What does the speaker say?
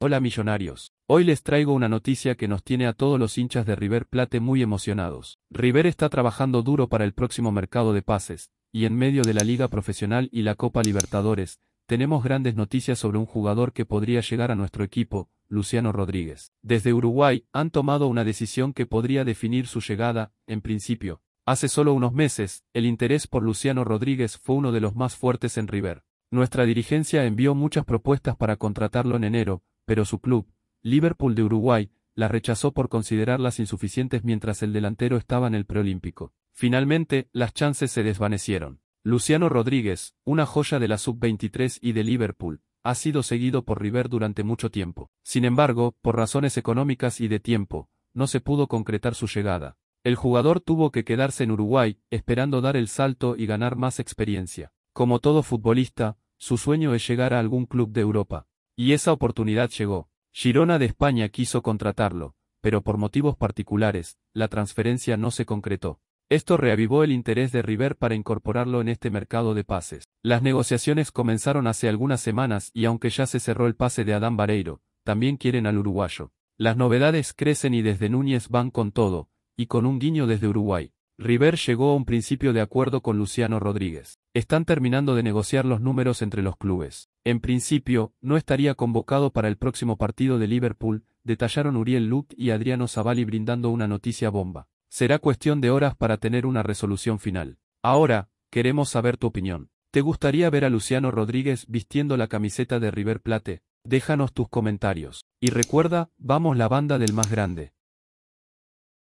Hola millonarios. Hoy les traigo una noticia que nos tiene a todos los hinchas de River Plate muy emocionados. River está trabajando duro para el próximo mercado de pases, y en medio de la Liga Profesional y la Copa Libertadores, tenemos grandes noticias sobre un jugador que podría llegar a nuestro equipo, Luciano Rodríguez. Desde Uruguay han tomado una decisión que podría definir su llegada, en principio. Hace solo unos meses, el interés por Luciano Rodríguez fue uno de los más fuertes en River. Nuestra dirigencia envió muchas propuestas para contratarlo en enero, pero su club, Liverpool de Uruguay, la rechazó por considerarlas insuficientes mientras el delantero estaba en el preolímpico. Finalmente, las chances se desvanecieron. Luciano Rodríguez, una joya de la sub-23 y de Liverpool, ha sido seguido por River durante mucho tiempo. Sin embargo, por razones económicas y de tiempo, no se pudo concretar su llegada. El jugador tuvo que quedarse en Uruguay, esperando dar el salto y ganar más experiencia. Como todo futbolista, su sueño es llegar a algún club de Europa. Y esa oportunidad llegó. Girona de España quiso contratarlo, pero por motivos particulares, la transferencia no se concretó. Esto reavivó el interés de River para incorporarlo en este mercado de pases. Las negociaciones comenzaron hace algunas semanas y aunque ya se cerró el pase de Adán Vareiro, también quieren al uruguayo. Las novedades crecen y desde Núñez van con todo, y con un guiño desde Uruguay. River llegó a un principio de acuerdo con Luciano Rodríguez. Están terminando de negociar los números entre los clubes. En principio, no estaría convocado para el próximo partido de Liverpool, detallaron Uriel Luke y Adriano Zavalli brindando una noticia bomba. Será cuestión de horas para tener una resolución final. Ahora, queremos saber tu opinión. ¿Te gustaría ver a Luciano Rodríguez vistiendo la camiseta de River Plate? Déjanos tus comentarios. Y recuerda, vamos la banda del más grande.